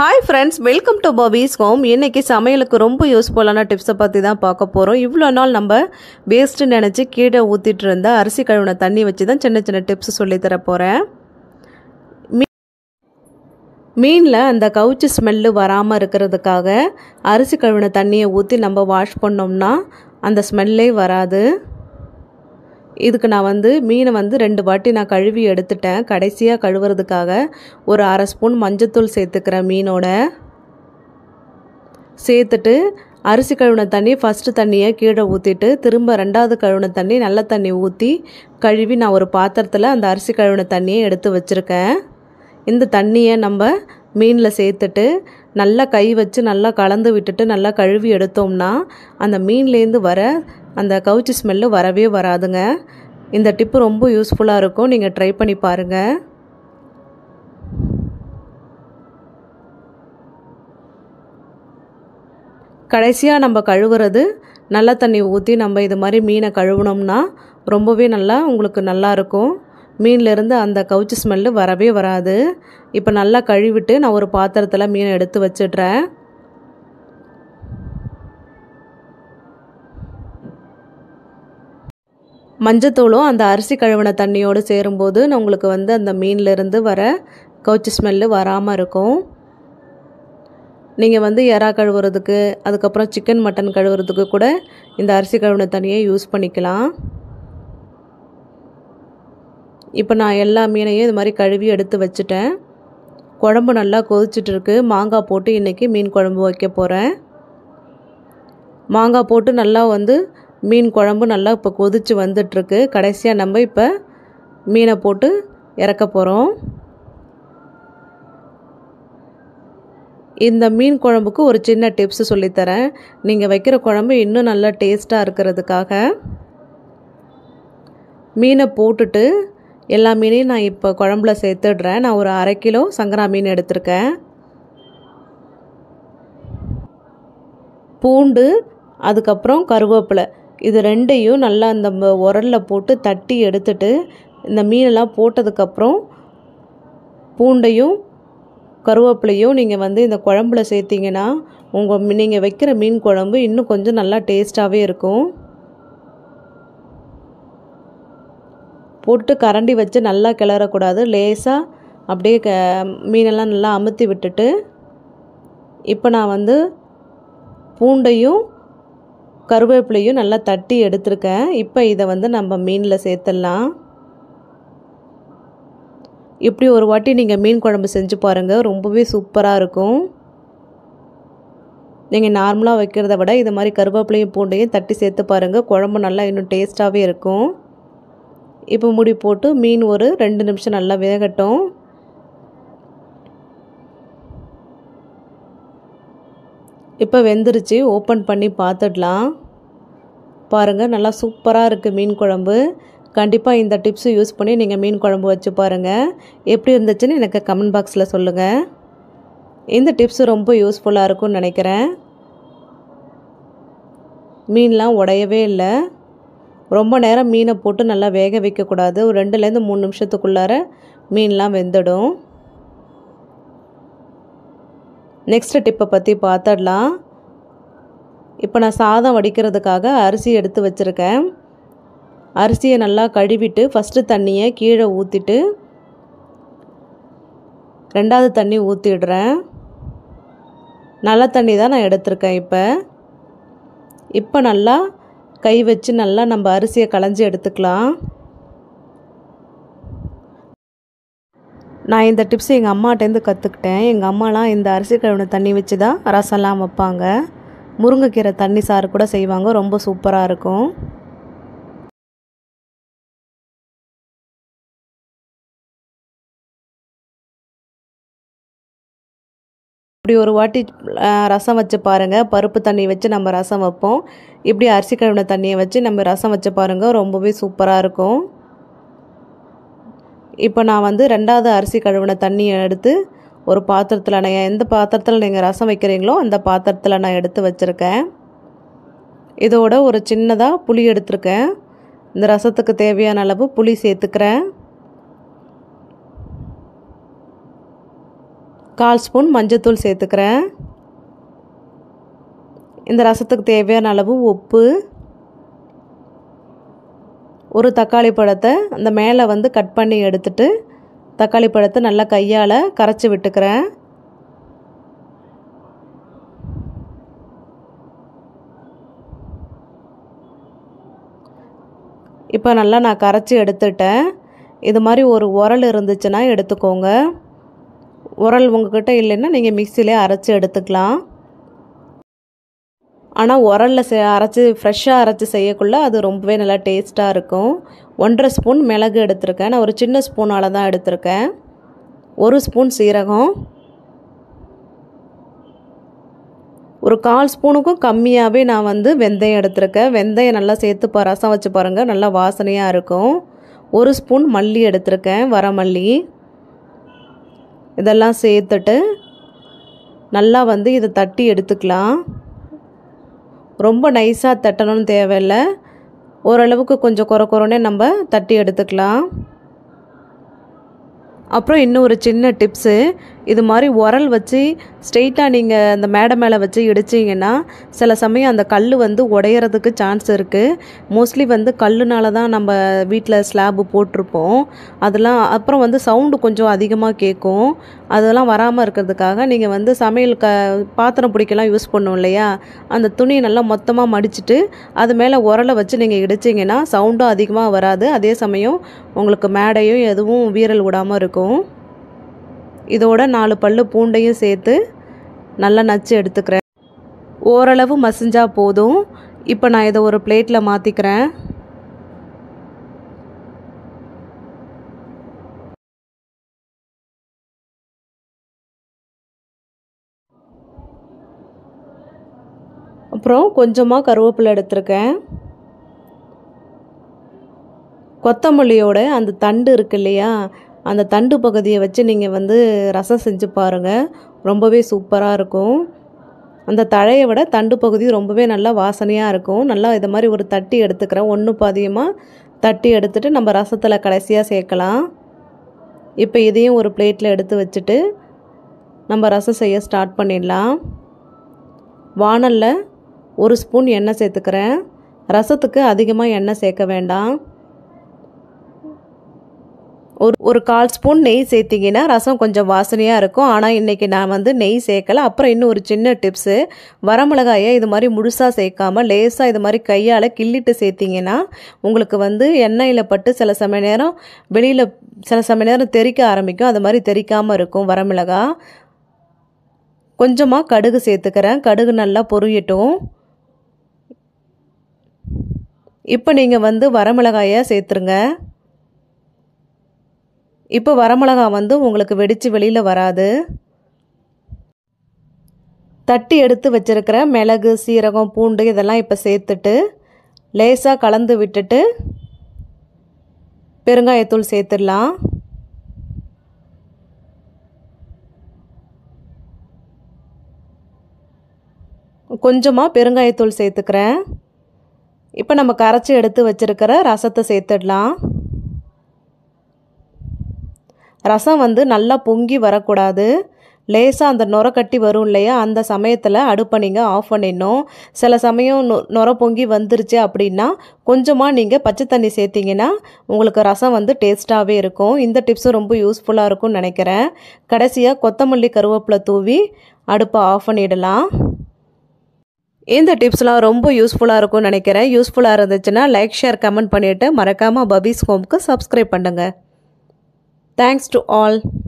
Hi friends welcome to பபீஸ் home இன்றைக்கி சமையலுக்கு ரொம்ப யூஸ்ஃபுல்லான டிப்ஸை பற்றி தான் பார்க்க போகிறோம் இவ்வளோ நாள் நம்ம வேஸ்ட்டு நினச்சி கீழே ஊற்றிட்டு இருந்த அரிசி கழுவின தண்ணி வச்சு தான் சின்ன சின்ன டிப்ஸ் சொல்லித்தர போகிறேன் மீனில் அந்த கவுச்சு ஸ்மெல்லு வராமல் இருக்கிறதுக்காக அரிசி கழுவின தண்ணியை ஊற்றி நம்ம வாஷ் பண்ணோம்னா அந்த ஸ்மெல்லே வராது இதுக்கு நான் வந்து மீனை வந்து ரெண்டு வாட்டி நான் கழுவி எடுத்துட்டேன் கடைசியாக கழுவுறதுக்காக ஒரு அரை ஸ்பூன் மஞ்சத்தூள் சேர்த்துக்கிறேன் மீனோட சேர்த்துட்டு அரிசி கழுவின தண்ணி ஃபஸ்ட்டு தண்ணியை கீழே ஊற்றிட்டு திரும்ப ரெண்டாவது கழுவின தண்ணி நல்ல தண்ணி ஊற்றி கழுவி நான் ஒரு பாத்திரத்தில் அந்த அரிசி கழுவின தண்ணியை எடுத்து வச்சுருக்கேன் இந்த தண்ணியை நம்ம மீனில் சேர்த்துட்டு நல்லா கை வச்சு நல்லா கலந்து விட்டுட்டு நல்லா கழுவி எடுத்தோம்னா அந்த மீன்லேருந்து வர அந்த கவுச்சி ஸ்மெல்லு வரவே வராதுங்க இந்த டிப்பு ரொம்ப யூஸ்ஃபுல்லாக இருக்கும் நீங்கள் ட்ரை பண்ணி பாருங்கள் கடைசியாக நம்ம கழுவுறது நல்ல தண்ணி ஊற்றி நம்ம இது மாதிரி மீனை கழுவுனோம்னா ரொம்பவே நல்லா உங்களுக்கு நல்லாயிருக்கும் மீன்லேருந்து அந்த கவுச்சு ஸ்மெல்லு வரவே வராது இப்போ நல்லா கழுவிட்டு நான் ஒரு பாத்திரத்தில் மீனை எடுத்து வச்சிடுறேன் மஞ்சத்தூளும் அந்த அரிசி கழுவின தண்ணியோடு சேரும்போது உங்களுக்கு வந்து அந்த மீன்லேருந்து வர கவுச்சி ஸ்மெல்லு வராமல் இருக்கும் நீங்கள் வந்து எறா கழுவுறதுக்கு அதுக்கப்புறம் சிக்கன் மட்டன் கழுவுறதுக்கு கூட இந்த அரிசி கழுவின தண்ணியை யூஸ் பண்ணிக்கலாம் இப்போ நான் எல்லா மீனையும் இது மாதிரி கழுவி எடுத்து வச்சுட்டேன் குழம்பு நல்லா கொதிச்சிட்ருக்கு மாங்காய் போட்டு இன்றைக்கி மீன் குழம்பு வைக்க போகிறேன் மாங்காய் போட்டு நல்லா வந்து மீன் குழம்பு நல்லா இப்போ கொதித்து வந்துட்டுருக்கு கடைசியாக நம்ம இப்போ மீனை போட்டு இறக்க போகிறோம் இந்த மீன் குழம்புக்கு ஒரு சின்ன டிப்ஸ் சொல்லித்தரேன் நீங்கள் வைக்கிற குழம்பு இன்னும் நல்லா டேஸ்ட்டாக இருக்கிறதுக்காக மீனை போட்டுட்டு எல்லா மீனையும் நான் இப்போ குழம்புல சேர்த்துடுறேன் நான் ஒரு அரை கிலோ சங்கரா மீன் எடுத்திருக்கேன் பூண்டு அதுக்கப்புறம் கருவேப்பிலை இது ரெண்டையும் நல்லா இந்த உரலில் போட்டு தட்டி எடுத்துட்டு இந்த மீனெல்லாம் போட்டதுக்கப்புறம் பூண்டையும் கருவேப்பிலையும் நீங்கள் வந்து இந்த குழம்புல சேர்த்திங்கன்னா உங்கள் நீங்கள் வைக்கிற மீன் குழம்பு இன்னும் கொஞ்சம் நல்லா டேஸ்ட்டாகவே இருக்கும் போட்டு கரண்டி வச்சு நல்லா கிளறக்கூடாது லேசாக அப்படியே க மீனெல்லாம் நல்லா அமுத்தி விட்டுட்டு இப்போ நான் வந்து பூண்டையும் கருவேப்பிலையும் நல்லா தட்டி எடுத்திருக்கேன் இப்போ இதை வந்து நம்ம மீனில் சேர்த்துடலாம் இப்படி ஒரு வாட்டி நீங்கள் மீன் குழம்பு செஞ்சு பாருங்கள் ரொம்பவே சூப்பராக இருக்கும் நீங்கள் நார்மலாக வைக்கிறத விட இது மாதிரி கருவேப்பிலையும் பூண்டையும் தட்டி சேர்த்து பாருங்கள் குழம்பு நல்லா இன்னும் டேஸ்ட்டாகவே இருக்கும் இப்போ முடி போட்டு மீன் ஒரு ரெண்டு நிமிஷம் நல்லா வேகட்டும் இப்போ வெந்துருச்சு ஓப்பன் பண்ணி பார்த்துடலாம் பாருங்கள் நல்லா சூப்பராக இருக்குது மீன் குழம்பு கண்டிப்பாக இந்த டிப்ஸு யூஸ் பண்ணி நீங்கள் மீன் குழம்பு வச்சு பாருங்கள் எப்படி இருந்துச்சுன்னு எனக்கு கமெண்ட் பாக்ஸில் சொல்லுங்கள் இந்த டிப்ஸு ரொம்ப யூஸ்ஃபுல்லாக இருக்கும்னு நினைக்கிறேன் மீன்லாம் உடையவே இல்லை ரொம்ப நேரம் மீனை போட்டு நல்லா வேக வைக்கக்கூடாது ஒரு ரெண்டுலேருந்து மூணு நிமிஷத்துக்குள்ளார மீன்லாம் வெந்துடும் நெக்ஸ்ட் டிப்பை பற்றி பார்த்துடலாம் இப்போ நான் சாதம் வடிக்கிறதுக்காக அரிசி எடுத்து வச்சுருக்கேன் அரிசியை நல்லா கழுவிட்டு ஃபஸ்ட்டு தண்ணியை கீழே ஊற்றிட்டு ரெண்டாவது தண்ணி ஊற்றிடுறேன் நல்ல தண்ணி தான் நான் எடுத்திருக்கேன் இப்போ இப்போ நல்லா கை வச்சு நல்லா நம்ம அரிசியை களைஞ்சி எடுத்துக்கலாம் நான் இந்த டிப்ஸ் எங்கள் அம்மாட்டேருந்து கற்றுக்கிட்டேன் எங்கள் அம்மாலாம் இந்த அரிசி கழுவின தண்ணி வச்சு தான் ரசம்லாம் வைப்பாங்க முருங்கைக்கீரை தண்ணி சாறு கூட செய்வாங்க ரொம்ப சூப்பராக இருக்கும் இப்படி ஒரு வாட்டி ரசம் வச்சு பாருங்கள் பருப்பு தண்ணி வச்சு நம்ம ரசம் வைப்போம் இப்படி அரிசி கழுவின தண்ணியை வச்சு நம்ம ரசம் வச்சு பாருங்கள் ரொம்பவே சூப்பராக இருக்கும் இப்போ நான் வந்து ரெண்டாவது அரிசி கழுவின தண்ணியை எடுத்து ஒரு பாத்திரத்தில் நான் எந்த பாத்திரத்தில் நீங்கள் ரசம் வைக்கிறீங்களோ அந்த பாத்திரத்தில் நான் எடுத்து வச்சுருக்கேன் இதோட ஒரு சின்னதாக புளி எடுத்திருக்கேன் இந்த ரசத்துக்கு தேவையான அளவு புளி சேர்த்துக்கிறேன் கால் ஸ்பூன் மஞ்சத்தூள் சேர்த்துக்கிறேன் இந்த ரசத்துக்கு தேவையான அளவு உப்பு ஒரு தக்காளி பழத்தை அந்த மேலே வந்து கட் பண்ணி எடுத்துட்டு தக்காளி பழத்தை நல்லா கையால் கரைச்சி விட்டுக்கிறேன் இப்போ நல்லா நான் கரைச்சி எடுத்துட்டேன் இது மாதிரி ஒரு உரல் இருந்துச்சுன்னா எடுத்துக்கோங்க உரல் உங்கள்கிட்ட இல்லைன்னா நீங்கள் மிக்சிலே அரைச்சி எடுத்துக்கலாம் ஆனால் உரலில் செ அரைச்சி ஃப்ரெஷ்ஷாக அரைச்சி செய்யக்குள்ளே அது ரொம்பவே நல்லா டேஸ்ட்டாக இருக்கும் ஒன்றரை ஸ்பூன் மிளகு எடுத்திருக்கேன் நான் ஒரு சின்ன ஸ்பூனால் தான் எடுத்திருக்கேன் ஒரு ஸ்பூன் சீரகம் ஒரு கால் ஸ்பூனுக்கும் கம்மியாகவே நான் வந்து வெந்தயம் எடுத்திருக்கேன் வெந்தயம் நல்லா சேர்த்து ப ரசம் வச்சு பாருங்கள் நல்லா வாசனையாக இருக்கும் ஒரு ஸ்பூன் மல்லி எடுத்திருக்கேன் வரமல்லி இதெல்லாம் சேர்த்துட்டு நல்லா வந்து இதை தட்டி எடுத்துக்கலாம் ரொம்ப நைஸாக தட்டணும்னு தேவையில்லை ஓரளவுக்கு கொஞ்சம் குறை குறைனே நம்ம தட்டி எடுத்துக்கலாம் அப்புறம் இன்னும் ஒரு சின்ன டிப்ஸு இது மாதிரி உரல் வச்சு ஸ்ட்ரெயிட்டாக நீங்கள் அந்த மேடை மேலே வச்சு இடிச்சிங்கன்னா சில சமயம் அந்த கல் வந்து உடையிறதுக்கு சான்ஸ் இருக்குது மோஸ்ட்லி வந்து கல்லுனால தான் நம்ம வீட்டில் ஸ்லாபு போட்டிருப்போம் அதெல்லாம் அப்புறம் வந்து சவுண்டு கொஞ்சம் அதிகமாக கேட்கும் அதெல்லாம் வராமல் இருக்கிறதுக்காக நீங்கள் வந்து சமையல் க பாத்திரம் பிடிக்கலாம் யூஸ் பண்ணும் இல்லையா அந்த துணியை நல்லா மொத்தமாக மடிச்சுட்டு அது மேலே உரலை வச்சு நீங்கள் இடிச்சிங்கன்னா சவுண்டும் அதிகமாக வராது அதே சமயம் உங்களுக்கு மேடையும் எதுவும் வீரல் விடாமல் இருக்கும் இதோட நாலு பல் பூண்டையும் சேர்த்து நல்லா நச்சு எடுத்துக்கிறேன் ஓரளவு மசிஞ்சா போதும் இப்போ நான் இதை ஒரு பிளேட்டில் மாற்றிக்கிறேன் அப்புறம் கொஞ்சமாக கருவேப்பிலை எடுத்திருக்கேன் கொத்தமல்லியோட அந்த தண்டு இருக்கு இல்லையா அந்த தண்டு பகுதியை வச்சு நீங்கள் வந்து ரசம் செஞ்சு பாருங்கள் ரொம்பவே சூப்பராக இருக்கும் அந்த தழையை விட தண்டு பகுதி ரொம்பவே நல்லா வாசனையாக இருக்கும் நல்லா இது மாதிரி ஒரு தட்டி எடுத்துக்கிறேன் ஒன்று பாதியமாக தட்டி எடுத்துட்டு நம்ம ரசத்தில் கடைசியாக சேர்க்கலாம் இப்போ இதையும் ஒரு பிளேட்டில் எடுத்து வச்சுட்டு நம்ம ரசம் செய்ய ஸ்டார்ட் பண்ணிடலாம் வானலில் ஒரு ஸ்பூன் எண்ணெய் சேர்த்துக்கிறேன் ரசத்துக்கு அதிகமாக எண்ணெய் சேர்க்க வேண்டாம் ஒரு ஒரு கால் ஸ்பூன் நெய் சேர்த்திங்கன்னா ரசம் கொஞ்சம் வாசனையாக இருக்கும் ஆனால் இன்றைக்கி நான் வந்து நெய் சேர்க்கலை அப்புறம் இன்னும் ஒரு சின்ன டிப்ஸு வரமிளகாயை இது மாதிரி முழுசாக சேர்க்காமல் லேசாக இது மாதிரி கையால் கிள்ளிட்டு சேர்த்திங்கன்னா உங்களுக்கு வந்து எண்ணெயில் பட்டு சில சமய நேரம் வெளியில் சில சமய நேரம் தெறிக்க ஆரம்பிக்கும் அது மாதிரி தெறிக்காமல் இருக்கும் வரமிளகாய் கொஞ்சமாக கடுகு சேர்த்துக்கிறேன் கடுகு நல்லா பொரியட்டும் இப்போ நீங்கள் வந்து வரமிளகாயை சேர்த்துருங்க இப்போ வரமிளகா வந்து உங்களுக்கு வெடித்து வெளியில் வராது தட்டி எடுத்து வச்சுருக்கிற மிளகு சீரகம் பூண்டு இதெல்லாம் இப்போ சேர்த்துட்டு லேசாக கலந்து விட்டுட்டு பெருங்காயத்தூள் சேர்த்துடலாம் கொஞ்சமாக பெருங்காயத்தூள் சேர்த்துக்கிறேன் இப்போ நம்ம கரைச்சி எடுத்து வச்சுருக்கிற ரசத்தை சேர்த்துடலாம் ரசம் வந்து நல்லா பொங்கி வரக்கூடாது லேசாக அந்த நுர கட்டி வரும் இல்லையா அந்த சமயத்தில் அடுப்பை நீங்கள் ஆஃப் பண்ணிடணும் சில சமயம் நொ பொங்கி வந்துருச்சு அப்படின்னா கொஞ்சமாக நீங்கள் பச்சை தண்ணி சேர்த்திங்கன்னா உங்களுக்கு ரசம் வந்து டேஸ்ட்டாகவே இருக்கும் இந்த டிப்ஸும் ரொம்ப யூஸ்ஃபுல்லாக இருக்கும்னு நினைக்கிறேன் கடைசியாக கொத்தமல்லி கருவேப்பிலை தூவி அடுப்பை ஆஃப் பண்ணிடலாம் இந்த டிப்ஸ்லாம் ரொம்ப யூஸ்ஃபுல்லாக இருக்கும்னு நினைக்கிறேன் யூஸ்ஃபுல்லாக இருந்துச்சுன்னா லைக் ஷேர் கமெண்ட் பண்ணிவிட்டு மறக்காமல் பபீஸ் ஹோம்க்கு சப்ஸ்கிரைப் பண்ணுங்கள் Thanks to all.